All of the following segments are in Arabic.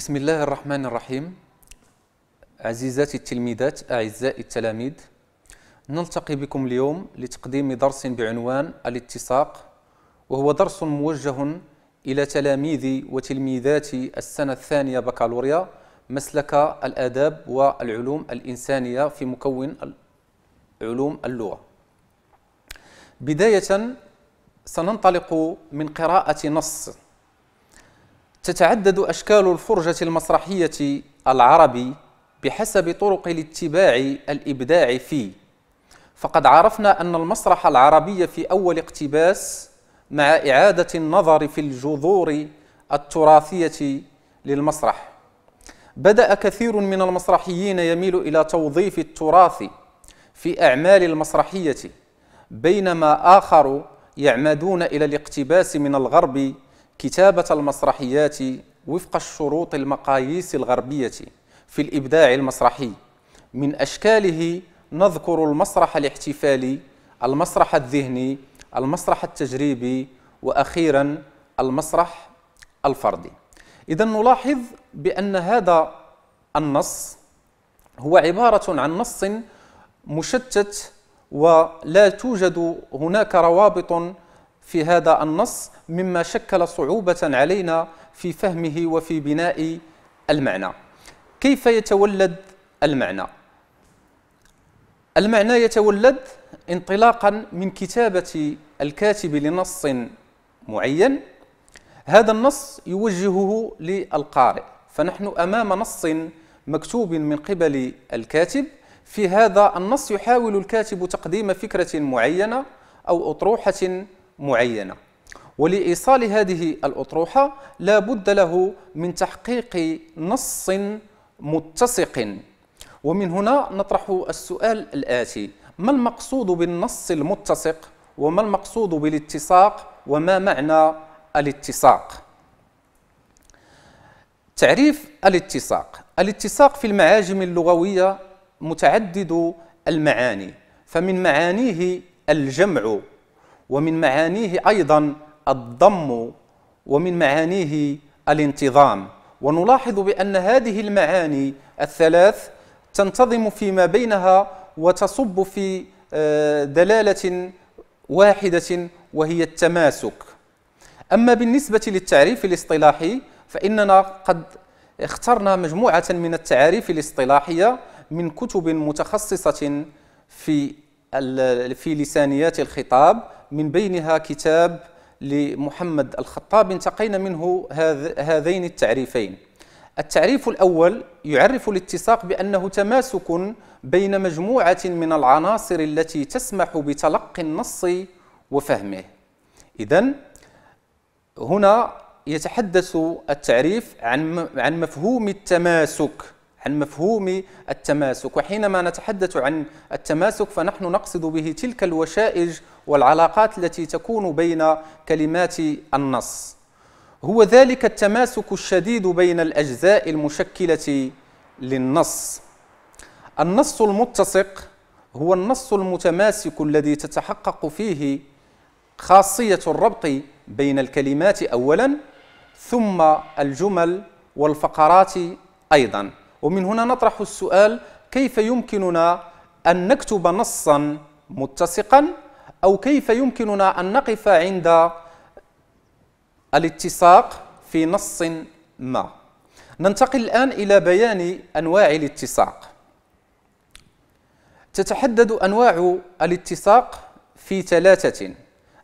بسم الله الرحمن الرحيم عزيزاتي التلميذات أعزائي التلاميذ نلتقي بكم اليوم لتقديم درس بعنوان الاتساق وهو درس موجه إلى تلاميذ وتلميذات السنة الثانية بكالوريا مسلك الآداب والعلوم الإنسانية في مكون علوم اللغة بداية سننطلق من قراءة نص تتعدد أشكال الفرجة المسرحية العربي بحسب طرق الاتباع الإبداع فيه فقد عرفنا أن المسرح العربي في أول اقتباس مع إعادة النظر في الجذور التراثية للمسرح بدأ كثير من المسرحيين يميل إلى توظيف التراث في أعمال المسرحية بينما آخر يعمدون إلى الاقتباس من الغرب كتابة المسرحيات وفق الشروط المقاييس الغربية في الإبداع المسرحي من أشكاله نذكر المسرح الاحتفالي المسرح الذهني المسرح التجريبي وأخيرا المسرح الفردي إذا نلاحظ بأن هذا النص هو عبارة عن نص مشتت ولا توجد هناك روابط في هذا النص مما شكل صعوبة علينا في فهمه وفي بناء المعنى كيف يتولد المعنى؟ المعنى يتولد انطلاقا من كتابة الكاتب لنص معين هذا النص يوجهه للقارئ فنحن أمام نص مكتوب من قبل الكاتب في هذا النص يحاول الكاتب تقديم فكرة معينة أو أطروحة معينة ولإيصال هذه الأطروحة لا بد له من تحقيق نص متسق ومن هنا نطرح السؤال الآتي ما المقصود بالنص المتسق وما المقصود بالاتساق وما معنى الاتساق تعريف الاتساق الاتساق في المعاجم اللغوية متعدد المعاني فمن معانيه الجمع ومن معانيه أيضا الضم ومن معانيه الانتظام ونلاحظ بأن هذه المعاني الثلاث تنتظم فيما بينها وتصب في آه، دلالة واحدة وهي التماسك أما بالنسبة للتعريف الاصطلاحي فإننا قد اخترنا مجموعة من التعاريف الاصطلاحية من كتب متخصصة في في لسانيات الخطاب من بينها كتاب لمحمد الخطاب انتقينا منه هذين التعريفين التعريف الأول يعرف الاتساق بأنه تماسك بين مجموعة من العناصر التي تسمح بتلقي النص وفهمه إذا هنا يتحدث التعريف عن عن مفهوم التماسك عن مفهوم التماسك وحينما نتحدث عن التماسك فنحن نقصد به تلك الوشائج والعلاقات التي تكون بين كلمات النص هو ذلك التماسك الشديد بين الأجزاء المشكلة للنص النص المتسق هو النص المتماسك الذي تتحقق فيه خاصية الربط بين الكلمات أولا ثم الجمل والفقرات أيضا ومن هنا نطرح السؤال كيف يمكننا أن نكتب نصا متسقا أو كيف يمكننا أن نقف عند الاتساق في نص ما ننتقل الآن إلى بيان أنواع الاتساق تتحدد أنواع الاتساق في ثلاثة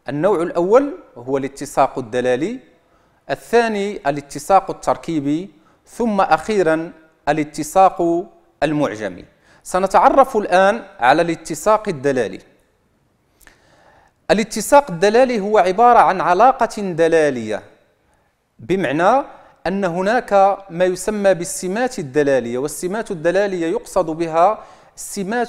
النوع الأول هو الاتساق الدلالي الثاني الاتساق التركيبي ثم أخيرا الاتساق المعجمي سنتعرف الآن على الاتساق الدلالي الاتساق الدلالي هو عبارة عن علاقة دلالية بمعنى أن هناك ما يسمى بالسمات الدلالية والسمات الدلالية يقصد بها السمات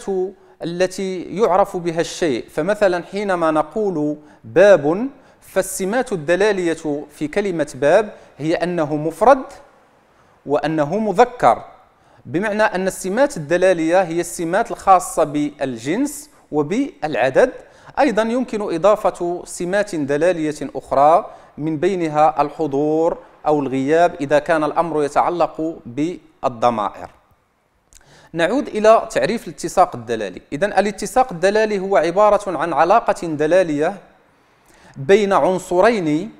التي يعرف بها الشيء فمثلا حينما نقول باب فالسمات الدلالية في كلمة باب هي أنه مفرد وأنه مذكر بمعنى أن السمات الدلالية هي السمات الخاصة بالجنس وبالعدد أيضا يمكن إضافة سمات دلالية أخرى من بينها الحضور أو الغياب إذا كان الأمر يتعلق بالضمائر نعود إلى تعريف الاتساق الدلالي إذا الاتساق الدلالي هو عبارة عن علاقة دلالية بين عنصرين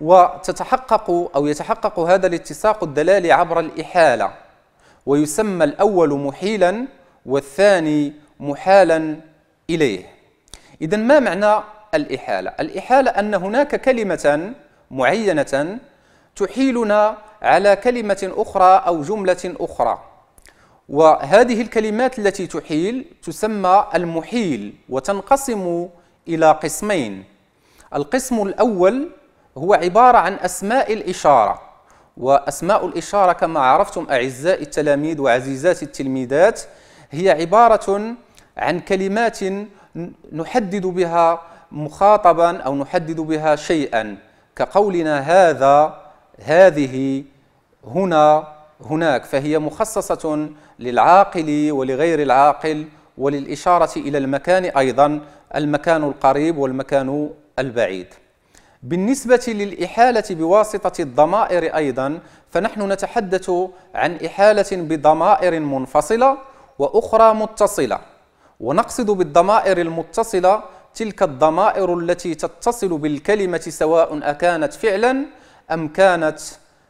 وتتحقق أو يتحقق هذا الاتساق الدلالي عبر الإحالة ويسمى الأول محيلا والثاني محالا إليه إذا ما معنى الإحالة؟ الإحالة أن هناك كلمة معينة تحيلنا على كلمة أخرى أو جملة أخرى وهذه الكلمات التي تحيل تسمى المحيل وتنقسم إلى قسمين القسم الأول هو عبارة عن أسماء الإشارة وأسماء الإشارة كما عرفتم أعزائي التلاميذ وعزيزات التلميذات هي عبارة عن كلمات نحدد بها مخاطبا أو نحدد بها شيئا كقولنا هذا هذه هنا هناك فهي مخصصة للعاقل ولغير العاقل وللإشارة إلى المكان أيضا المكان القريب والمكان البعيد بالنسبة للإحالة بواسطة الضمائر أيضا فنحن نتحدث عن إحالة بضمائر منفصلة وأخرى متصلة ونقصد بالضمائر المتصلة تلك الضمائر التي تتصل بالكلمة سواء أكانت فعلا أم كانت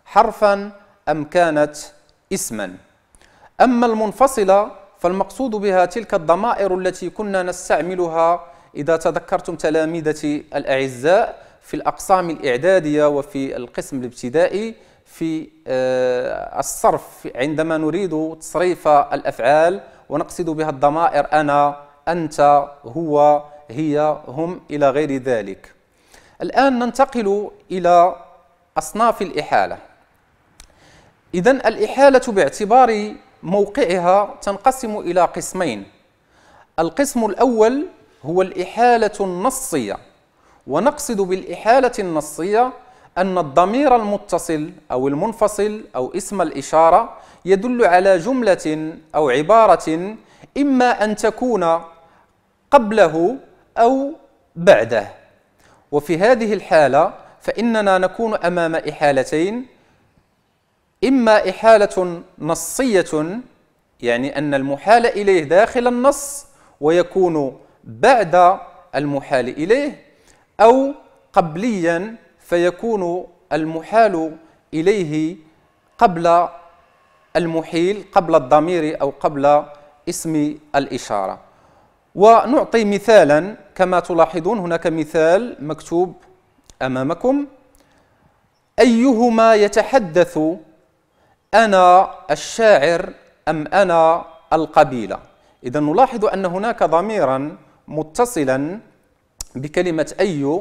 حرفا أم كانت اسما أما المنفصلة فالمقصود بها تلك الضمائر التي كنا نستعملها إذا تذكرتم تلاميذتي الأعزاء في الأقسام الإعدادية وفي القسم الابتدائي في آه، الصرف عندما نريد تصريف الأفعال ونقصد بها الضمائر أنا أنت هو هي هم إلى غير ذلك الآن ننتقل إلى أصناف الإحالة إذا الإحالة باعتبار موقعها تنقسم إلى قسمين القسم الأول هو الإحالة النصية ونقصد بالإحالة النصية أن الضمير المتصل أو المنفصل أو اسم الإشارة يدل على جملة أو عبارة إما أن تكون قبله أو بعده وفي هذه الحالة فإننا نكون أمام إحالتين إما إحالة نصية يعني أن المحال إليه داخل النص ويكون بعد المحال إليه أو قبليا فيكون المحال إليه قبل المحيل قبل الضمير أو قبل اسم الإشارة ونعطي مثالا كما تلاحظون هناك مثال مكتوب أمامكم أيهما يتحدث أنا الشاعر أم أنا القبيلة إذا نلاحظ أن هناك ضميرا متصلا بكلمة أي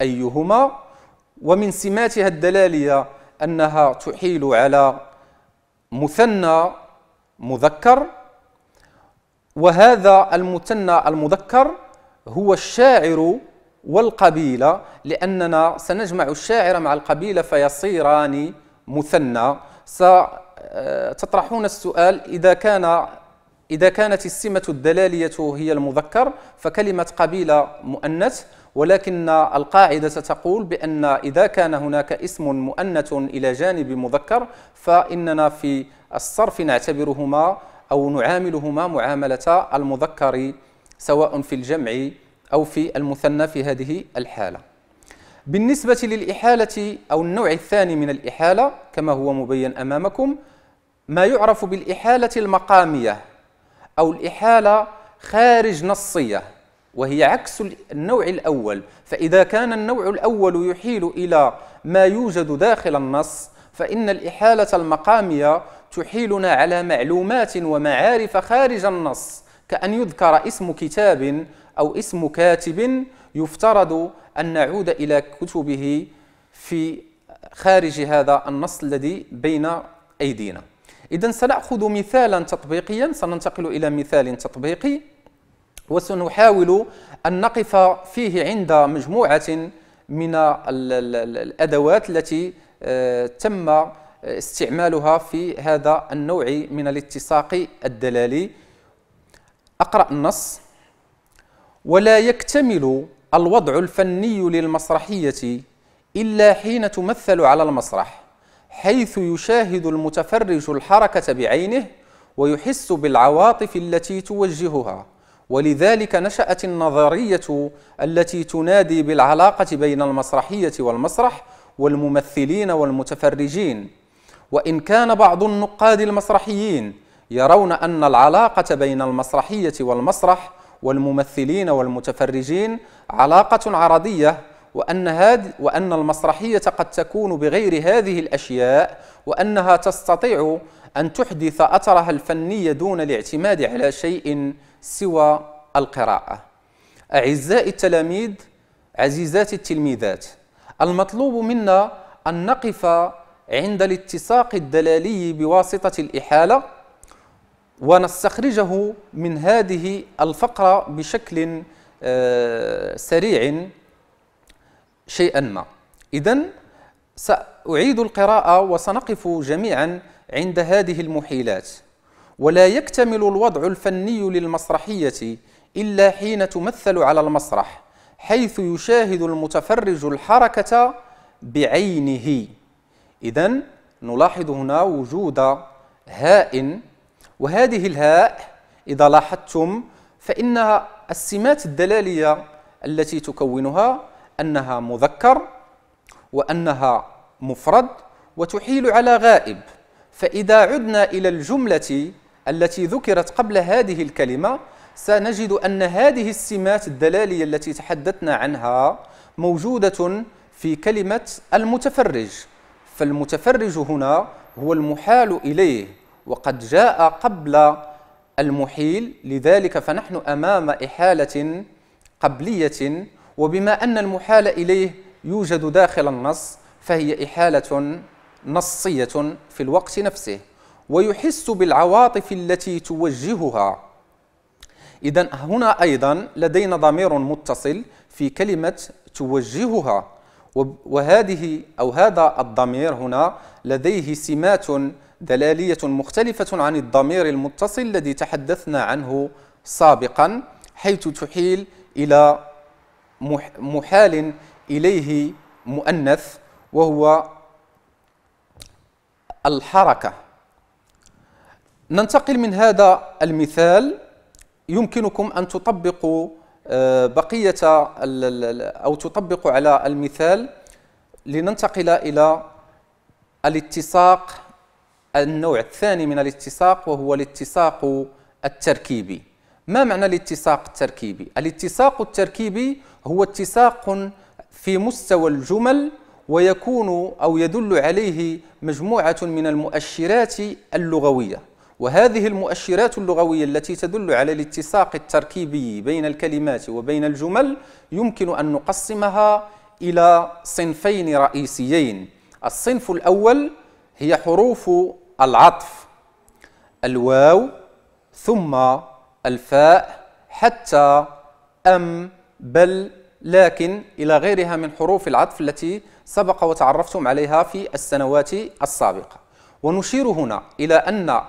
أيهما ومن سماتها الدلالية أنها تحيل على مثنى مذكر وهذا المثنى المذكر هو الشاعر والقبيلة لأننا سنجمع الشاعر مع القبيلة فيصيران مثنى ستطرحون آه، السؤال إذا كان إذا كانت السمة الدلالية هي المذكر فكلمة قبيلة مؤنث ولكن القاعدة تقول بأن إذا كان هناك اسم مؤنث إلى جانب مذكر فإننا في الصرف نعتبرهما أو نعاملهما معاملة المذكر سواء في الجمع أو في المثنى في هذه الحالة بالنسبة للإحالة أو النوع الثاني من الإحالة كما هو مبين أمامكم ما يعرف بالإحالة المقامية أو الإحالة خارج نصية وهي عكس النوع الأول فإذا كان النوع الأول يحيل إلى ما يوجد داخل النص فإن الإحالة المقامية تحيلنا على معلومات ومعارف خارج النص كأن يذكر اسم كتاب أو اسم كاتب يفترض أن نعود إلى كتبه في خارج هذا النص الذي بين أيدينا إذا سنأخذ مثالا تطبيقيا سننتقل إلى مثال تطبيقي وسنحاول أن نقف فيه عند مجموعة من الأدوات التي آه، تم استعمالها في هذا النوع من الاتساق الدلالي أقرأ النص ولا يكتمل الوضع الفني للمسرحية إلا حين تمثل على المسرح حيث يشاهد المتفرج الحركة بعينه ويحس بالعواطف التي توجهها ولذلك نشأت النظرية التي تنادي بالعلاقة بين المسرحية والمسرح والممثلين والمتفرجين وإن كان بعض النقاد المسرحيين يرون أن العلاقة بين المسرحية والمسرح والممثلين والمتفرجين علاقة عرضية وأن, هذه وأن المسرحية قد تكون بغير هذه الأشياء وأنها تستطيع أن تحدث أثرها الفني دون الاعتماد على شيء سوى القراءة أعزائي التلاميذ عزيزاتي التلميذات المطلوب منا أن نقف عند الاتساق الدلالي بواسطة الإحالة ونستخرجه من هذه الفقرة بشكل آه، سريع شيئا ما إذا سأعيد القراءة وسنقف جميعا عند هذه المحيلات ولا يكتمل الوضع الفني للمسرحية إلا حين تمثل على المسرح حيث يشاهد المتفرج الحركة بعينه إذا نلاحظ هنا وجود هاء وهذه الهاء إذا لاحظتم فإن السمات الدلالية التي تكونها أنها مذكر وأنها مفرد وتحيل على غائب فإذا عدنا إلى الجملة التي ذكرت قبل هذه الكلمة سنجد أن هذه السمات الدلالية التي تحدثنا عنها موجودة في كلمة المتفرج فالمتفرج هنا هو المحال إليه وقد جاء قبل المحيل لذلك فنحن أمام إحالة قبلية وبما أن المحال إليه يوجد داخل النص فهي إحالة نصية في الوقت نفسه ويحس بالعواطف التي توجهها إذا هنا أيضا لدينا ضمير متصل في كلمة توجهها وهذه أو هذا الضمير هنا لديه سمات دلالية مختلفة عن الضمير المتصل الذي تحدثنا عنه سابقا حيث تحيل إلى محال إليه مؤنث وهو الحركة ننتقل من هذا المثال يمكنكم أن تطبقوا آه، بقية أو تطبقوا على المثال لننتقل إلى الاتساق النوع الثاني من الاتساق وهو الاتساق التركيبي ما معنى الاتساق التركيبي؟ الاتساق التركيبي هو اتساق في مستوى الجمل ويكون أو يدل عليه مجموعة من المؤشرات اللغوية وهذه المؤشرات اللغوية التي تدل على الاتساق التركيبي بين الكلمات وبين الجمل يمكن أن نقسمها إلى صنفين رئيسيين الصنف الأول هي حروف العطف الواو ثم الفاء حتى أم بل لكن إلى غيرها من حروف العطف التي سبق وتعرفتم عليها في السنوات السابقة ونشير هنا إلى أن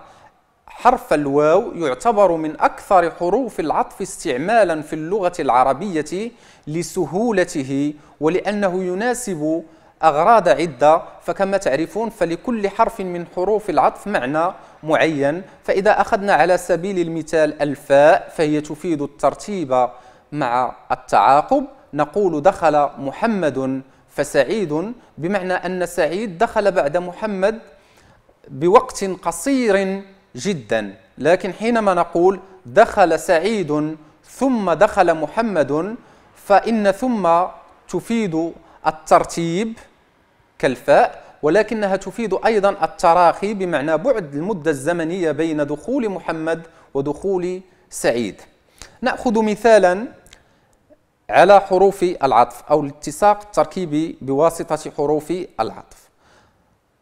حرف الواو يعتبر من أكثر حروف العطف استعمالا في اللغة العربية لسهولته ولأنه يناسب أغراض عدة فكما تعرفون فلكل حرف من حروف العطف معنى معين فإذا أخذنا على سبيل المثال الفاء فهي تفيد الترتيب مع التعاقب نقول دخل محمد فسعيد بمعنى أن سعيد دخل بعد محمد بوقت قصير جدا لكن حينما نقول دخل سعيد ثم دخل محمد فإن ثم تفيد الترتيب كالفاء ولكنها تفيد أيضا التراخي بمعنى بعد المدة الزمنية بين دخول محمد ودخول سعيد نأخذ مثالا على حروف العطف أو الاتساق التركيبي بواسطة حروف العطف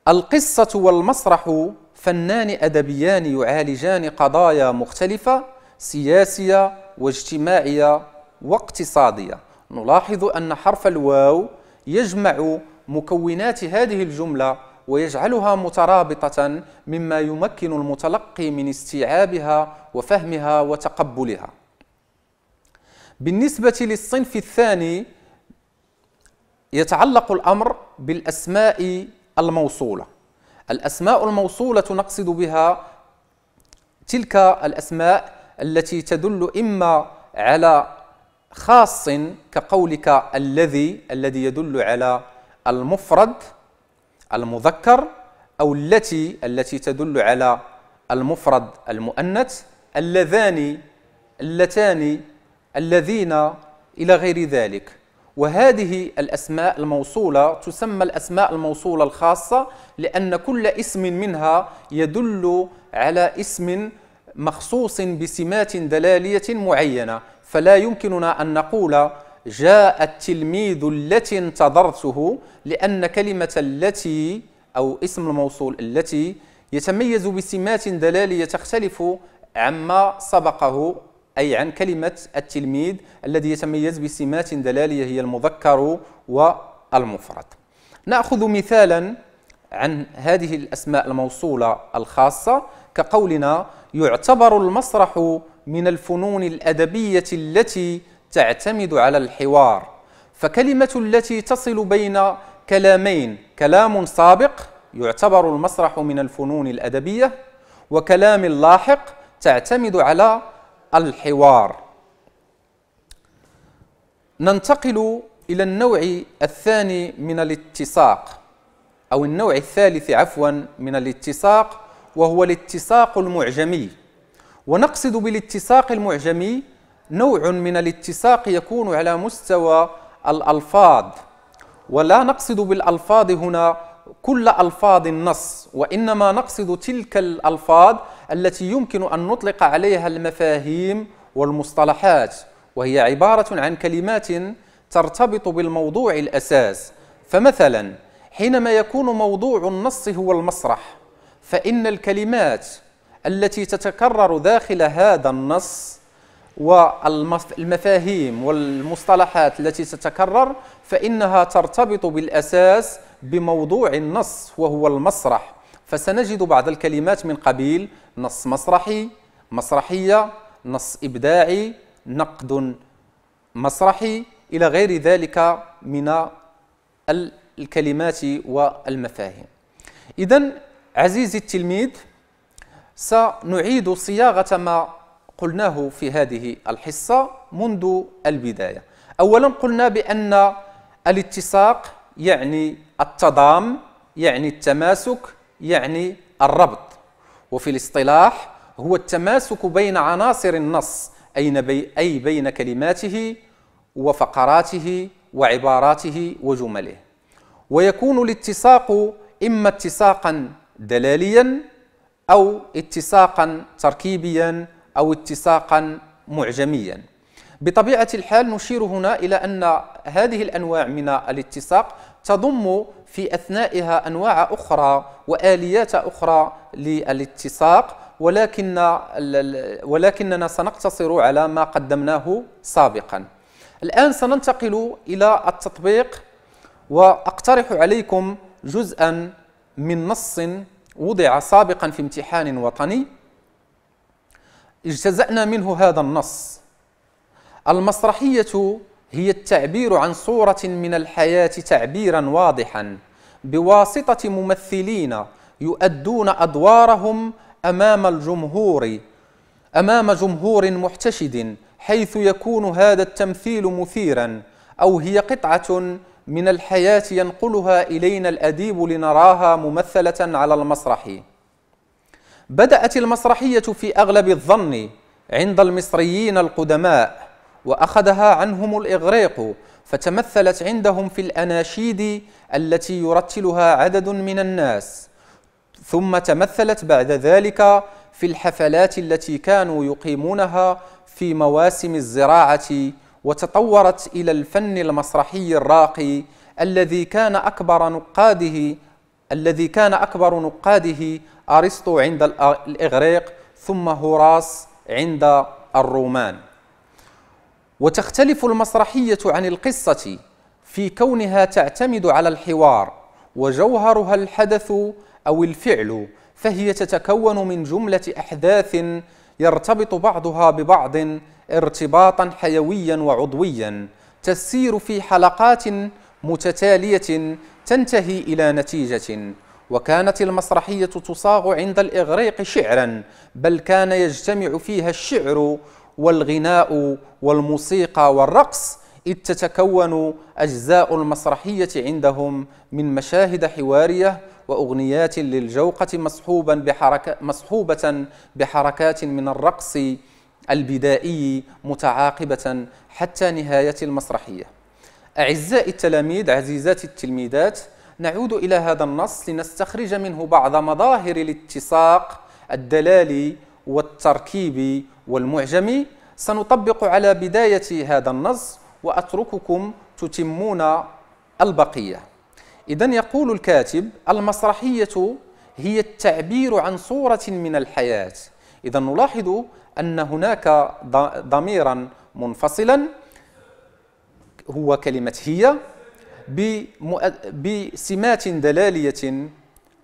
القصة والمسرح فنان أدبيان يعالجان قضايا مختلفة سياسية واجتماعية واقتصادية نلاحظ أن حرف الواو يجمع مكونات هذه الجملة ويجعلها مترابطة مما يمكن المتلقي من استيعابها وفهمها وتقبلها بالنسبة للصنف الثاني يتعلق الأمر بالأسماء الموصولة الأسماء الموصولة نقصد بها تلك الأسماء التي تدل إما على خاص كقولك الذي الذي يدل على المفرد المذكر أو التي التي تدل على المفرد المؤنث اللذان اللتان الذين إلى غير ذلك وهذه الأسماء الموصولة تسمى الأسماء الموصولة الخاصة لأن كل اسم منها يدل على اسم مخصوص بسمات دلالية معينة فلا يمكننا أن نقول جاء التلميذ التي انتظرته لأن كلمة التي أو اسم الموصول التي يتميز بسمات دلالية تختلف عما سبقه أي عن كلمة التلميذ الذي يتميز بسمات دلالية هي المذكر والمفرد نأخذ مثالا عن هذه الأسماء الموصولة الخاصة كقولنا يعتبر المسرح من الفنون الأدبية التي تعتمد على الحوار فكلمة التي تصل بين كلامين كلام سابق يعتبر المسرح من الفنون الأدبية وكلام لاحق تعتمد على الحوار ننتقل إلى النوع الثاني من الاتساق أو النوع الثالث عفوا من الاتساق وهو الاتساق المعجمي ونقصد بالاتساق المعجمي نوع من الاتساق يكون على مستوى الألفاظ ولا نقصد بالألفاظ هنا كل ألفاظ النص وإنما نقصد تلك الألفاظ التي يمكن أن نطلق عليها المفاهيم والمصطلحات وهي عبارة عن كلمات ترتبط بالموضوع الأساس فمثلا حينما يكون موضوع النص هو المسرح فإن الكلمات التي تتكرر داخل هذا النص والمفاهيم والمصطلحات التي تتكرر فإنها ترتبط بالأساس بموضوع النص وهو المسرح فسنجد بعض الكلمات من قبيل نص مسرحي مسرحية نص إبداعي نقد مسرحي إلى غير ذلك من الكلمات والمفاهيم إذا عزيزي التلميذ سنعيد صياغة ما قلناه في هذه الحصة منذ البداية أولا قلنا بأن الاتساق يعني التضام يعني التماسك يعني الربط وفي الاصطلاح هو التماسك بين عناصر النص أي بين كلماته وفقراته وعباراته وجمله ويكون الاتساق إما اتساقا دلاليا أو اتساقا تركيبيا أو اتساقا معجميا بطبيعة الحال نشير هنا إلى أن هذه الأنواع من الاتساق تضم في أثنائها أنواع أخرى وآليات أخرى للاتساق ولكن ولكننا سنقتصر على ما قدمناه سابقا الآن سننتقل إلى التطبيق وأقترح عليكم جزءا من نص وضع سابقا في امتحان وطني اجتزأنا منه هذا النص المسرحية هي التعبير عن صورة من الحياة تعبيرا واضحا بواسطة ممثلين يؤدون أدوارهم أمام الجمهور أمام جمهور محتشد حيث يكون هذا التمثيل مثيرا أو هي قطعة من الحياة ينقلها إلينا الأديب لنراها ممثلة على المسرح بدأت المسرحية في أغلب الظن عند المصريين القدماء وأخذها عنهم الإغريق فتمثلت عندهم في الأناشيد التي يرتلها عدد من الناس ثم تمثلت بعد ذلك في الحفلات التي كانوا يقيمونها في مواسم الزراعة وتطورت إلى الفن المسرحي الراقي الذي كان أكبر نقاده الذي كان أكبر نقاده أرسطو عند الإغريق ثم هوراس عند الرومان وتختلف المسرحية عن القصة في كونها تعتمد على الحوار وجوهرها الحدث أو الفعل فهي تتكون من جملة أحداث يرتبط بعضها ببعض ارتباطا حيويا وعضويا تسير في حلقات متتالية تنتهي إلى نتيجة وكانت المسرحية تصاغ عند الإغريق شعرا بل كان يجتمع فيها الشعر والغناء والموسيقى والرقص إذ تتكون أجزاء المسرحية عندهم من مشاهد حوارية وأغنيات للجوقة مصحوبا بحركة مصحوبة بحركات من الرقص البدائي متعاقبة حتى نهاية المسرحية أعزائي التلاميذ عزيزاتي التلميذات نعود إلى هذا النص لنستخرج منه بعض مظاهر الاتساق الدلالي والتركيبي والمعجمي سنطبق على بداية هذا النص وأترككم تتمون البقية إذا يقول الكاتب المسرحية هي التعبير عن صورة من الحياة إذا نلاحظ أن هناك ضميرا منفصلا هو كلمة هي بسمات دلالية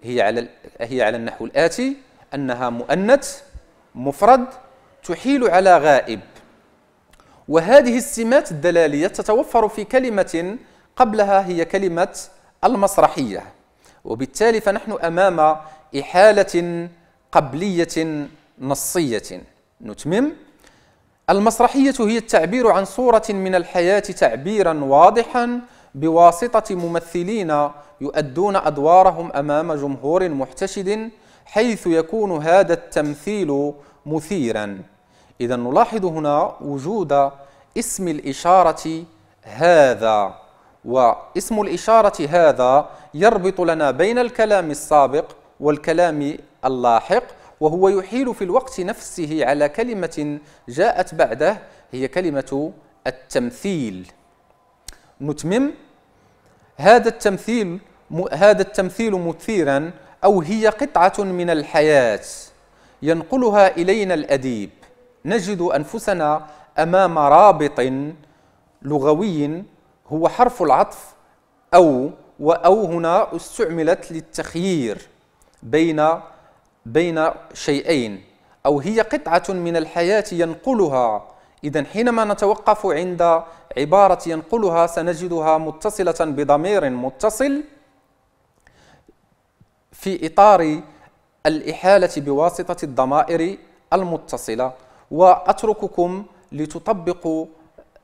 هي على هي على النحو الآتي أنها مؤنث مفرد تحيل على غائب وهذه السمات الدلالية تتوفر في كلمة قبلها هي كلمة المسرحية وبالتالي فنحن أمام إحالة قبلية نصية نتمم المسرحية هي التعبير عن صورة من الحياة تعبيرا واضحا بواسطة ممثلين يؤدون أدوارهم أمام جمهور محتشد حيث يكون هذا التمثيل مثيرا إذا نلاحظ هنا وجود اسم الإشارة هذا واسم الإشارة هذا يربط لنا بين الكلام السابق والكلام اللاحق وهو يحيل في الوقت نفسه على كلمة جاءت بعده هي كلمة التمثيل نتمم هذا التمثيل هذا التمثيل مثيرا أو هي قطعة من الحياة ينقلها إلينا الأديب نجد أنفسنا أمام رابط لغوي هو حرف العطف أو وأو هنا استعملت للتخيير بين بين شيئين أو هي قطعة من الحياة ينقلها إذا حينما نتوقف عند عبارة ينقلها سنجدها متصلة بضمير متصل في إطار الإحالة بواسطة الضمائر المتصلة وأترككم لتطبقوا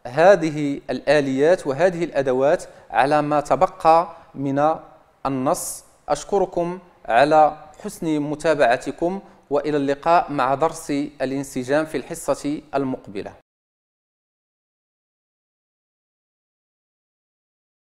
هذه الآليات وهذه الأدوات على ما تبقى من النص أشكركم على حسن متابعتكم والى اللقاء مع درس الانسجام في الحصه المقبله